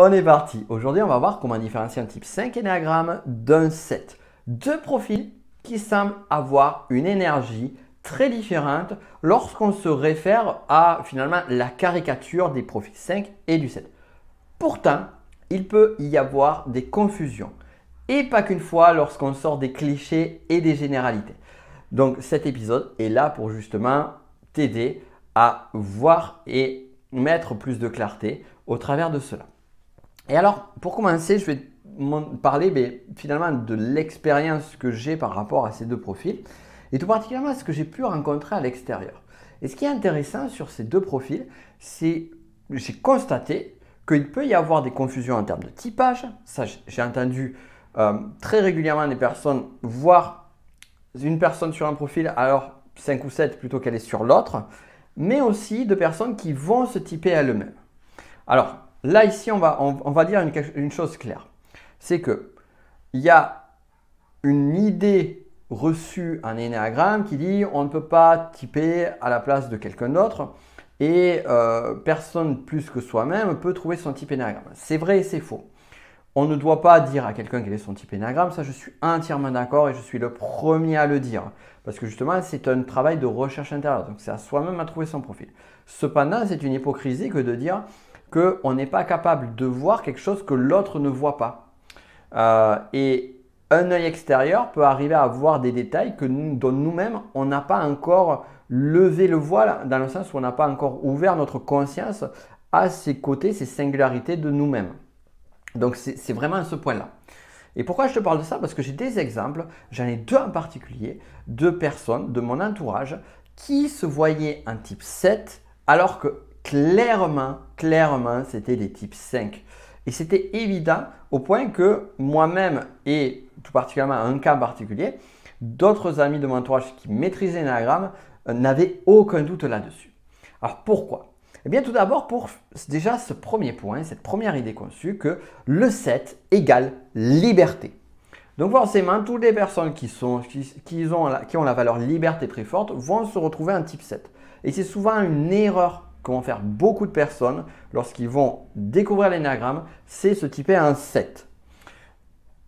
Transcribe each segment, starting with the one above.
On est parti. Aujourd'hui, on va voir comment différencier un type 5 énéagramme d'un 7. Deux profils qui semblent avoir une énergie très différente lorsqu'on se réfère à finalement la caricature des profils 5 et du 7. Pourtant, il peut y avoir des confusions. Et pas qu'une fois lorsqu'on sort des clichés et des généralités. Donc cet épisode est là pour justement t'aider à voir et mettre plus de clarté au travers de cela. Et alors, pour commencer, je vais parler finalement de l'expérience que j'ai par rapport à ces deux profils, et tout particulièrement ce que j'ai pu rencontrer à l'extérieur. Et ce qui est intéressant sur ces deux profils, c'est j'ai constaté qu'il peut y avoir des confusions en termes de typage. Ça, j'ai entendu euh, très régulièrement des personnes voir une personne sur un profil, alors 5 ou 7 plutôt qu'elle est sur l'autre, mais aussi de personnes qui vont se typer elles-mêmes. Alors, là, ici, on va, dire une, chose claire. C'est que il y a une idée reçue, en énéagramme qui dit on ne peut pas typer à la place de quelqu'un d'autre et euh, personne plus que soi-même peut trouver son type énéagramme. C'est vrai et c'est faux. On ne doit pas dire à quelqu'un quel est son type énéagramme, ça je suis entièrement d'accord et je suis le premier à le dire. Parce que justement, c'est un travail de recherche intérieure, donc c'est à soi-même à trouver son profil. Cependant, c'est une hypocrisie que de dire qu'on n'est pas capable de voir quelque chose que l'autre ne voit pas. Euh, et un œil extérieur peut arriver à voir des détails que nous, dont nous-mêmes, on n'a pas encore levé le voile, dans le sens où on n'a pas encore ouvert notre conscience à ces côtés, ces singularités de nous-mêmes. Donc c'est vraiment à ce point-là. Et pourquoi je te parle de ça Parce que j'ai des exemples, j'en ai deux en particulier, deux personnes de mon entourage qui se voyaient un type 7 alors que clairement clairement, c'était des types 5. Et c'était évident au point que moi-même et tout particulièrement un cas particulier, d'autres amis de mon entourage qui maîtrisaient l'énagramme euh, n'avaient aucun doute là-dessus. Alors pourquoi Eh bien tout d'abord pour déjà ce premier point, cette première idée conçue que le 7 égale liberté. Donc forcément, toutes les personnes qui, sont, qui, ont, la, valeur liberté très forte vont se retrouver un type 7. Et c'est souvent une erreur comment faire beaucoup de personnes lorsqu'ils vont découvrir l'énagramme, c'est se typer un 7.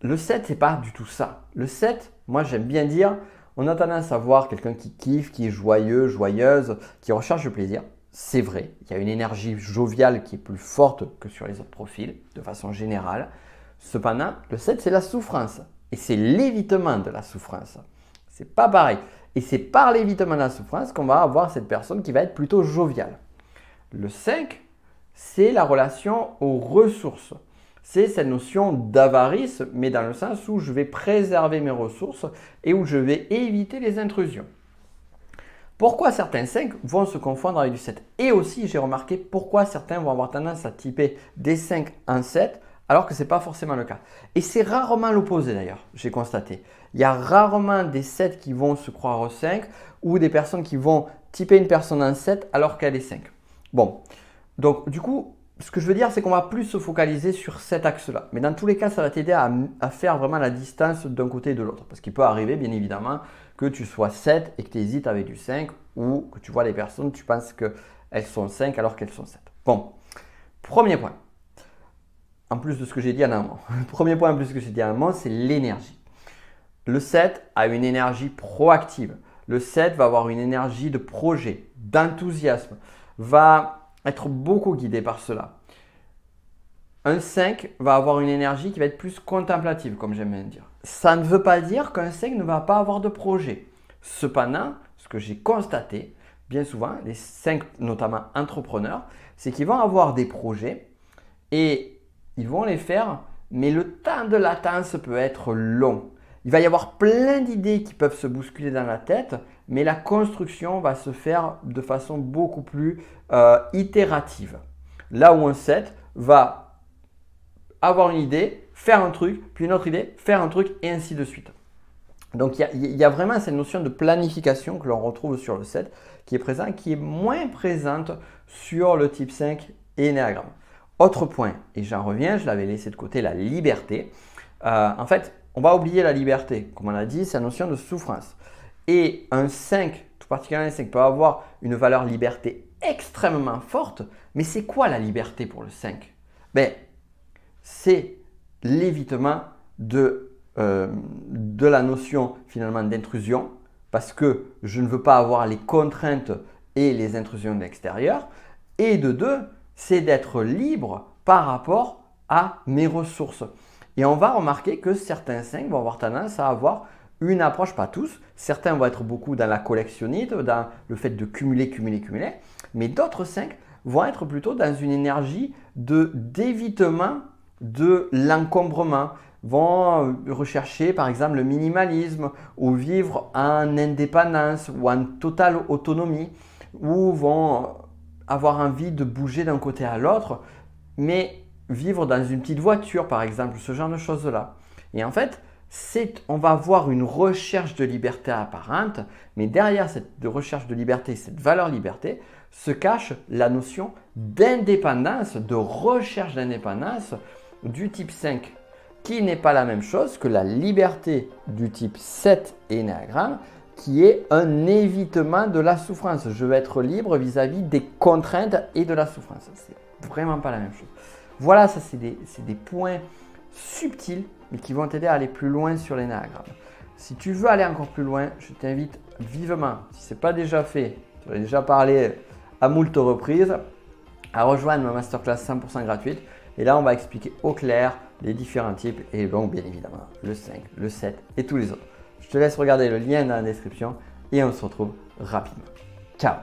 Le 7, n'est pas du tout ça. Le 7, moi j'aime bien dire, on a tendance à voir quelqu'un qui kiffe, qui est joyeux, joyeuse, qui recherche le plaisir. C'est vrai, il y a une énergie joviale qui est plus forte que sur les autres profils, de façon générale. Cependant, le 7, c'est la souffrance. Et c'est l'évitement de la souffrance. C'est pas pareil. Et c'est par l'évitement de la souffrance qu'on va avoir cette personne qui va être plutôt joviale. Le 5, c'est la relation aux ressources. C'est cette notion d'avarice, mais dans le sens où je vais préserver mes ressources et où je vais éviter les intrusions. Pourquoi certains 5 vont se confondre avec du 7 Et aussi, j'ai remarqué pourquoi certains vont avoir tendance à typer des 5 en 7 alors que ce n'est pas forcément le cas. Et c'est rarement l'opposé d'ailleurs, j'ai constaté. Il y a rarement des 7 qui vont se croire 5 ou des personnes qui vont typer une personne en 7 alors qu'elle est 5. Bon, donc du coup, ce que je veux dire, c'est qu'on va plus se focaliser sur cet axe-là. Mais dans tous les cas, ça va t'aider à, faire vraiment la distance d'un côté et de l'autre. Parce qu'il peut arriver, bien évidemment, que tu sois 7 et que tu hésites avec du 5 ou que tu vois les personnes, tu penses qu'elles sont 5 alors qu'elles sont 7. Bon, premier point. En plus de ce que j'ai dit en amont. Premier point en plus de ce que j'ai dit en amont, c'est l'énergie. Le 7 a une énergie proactive. Le 7 va avoir une énergie de projet, d'enthousiasme va être beaucoup guidé par cela. Un 5 va avoir une énergie qui va être plus contemplative, comme j'aime bien dire. Ça ne veut pas dire qu'un 5 ne va pas avoir de projet. Cependant, ce que j'ai constaté, bien souvent, les 5, notamment entrepreneurs, c'est qu'ils vont avoir des projets et ils vont les faire, mais le temps de latence peut être long. Il va y avoir plein d'idées qui peuvent se bousculer dans la tête, mais la construction va se faire de façon beaucoup plus euh, itérative. Là où un set va avoir une idée, faire un truc, puis une autre idée, faire un truc, et ainsi de suite. Donc il y, a vraiment cette notion de planification que l'on retrouve sur le set, qui est présente, qui est moins présente sur le type 5 et Enneagramme. Autre point, et j'en reviens, je l'avais laissé de côté, la liberté. Euh, en fait, on va oublier la liberté. Comme on l'a dit, c'est la notion de souffrance. Et un 5, tout particulièrement un 5, peut avoir une valeur liberté extrêmement forte. Mais c'est quoi la liberté pour le 5 ben, C'est l'évitement euh, de, la notion finalement d'intrusion, parce que je ne veux pas avoir les contraintes et les intrusions l'extérieur. Et de deux, c'est d'être libre par rapport à mes ressources. Et on va remarquer que certains 5 vont avoir tendance à avoir une approche, pas tous. Certains vont être beaucoup dans la collectionnite, dans le fait de cumuler, cumuler, cumuler. Mais d'autres 5 vont être plutôt dans une énergie de d'évitement de l'encombrement, vont euh, rechercher par exemple le minimalisme ou vivre en indépendance ou en totale autonomie, ou vont euh, avoir envie de bouger d'un côté à l'autre, mais vivre dans une petite voiture, par exemple, ce genre de choses-là. Et en fait, on va voir une recherche de liberté apparente, mais derrière cette recherche de liberté, cette valeur liberté, se cache la notion d'indépendance, de recherche d'indépendance du type 5, qui n'est pas la même chose que la liberté du type 7 énéagramme, qui est un évitement de la souffrance. Je veux être libre vis-à-vis des contraintes et de la souffrance. n'est vraiment pas la même chose. Voilà, ça c'est des, points subtils, mais qui vont t'aider à aller plus loin sur les l'énagramme. Si tu veux aller encore plus loin, je t'invite vivement, si ce n'est pas déjà fait, tu as déjà parlé à moult reprises, à rejoindre ma masterclass 100% gratuite. Et là, on va expliquer au clair les différents types et donc bien évidemment le 5, le 7 et tous les autres. Je te laisse regarder le lien dans la description et on se retrouve rapidement. Ciao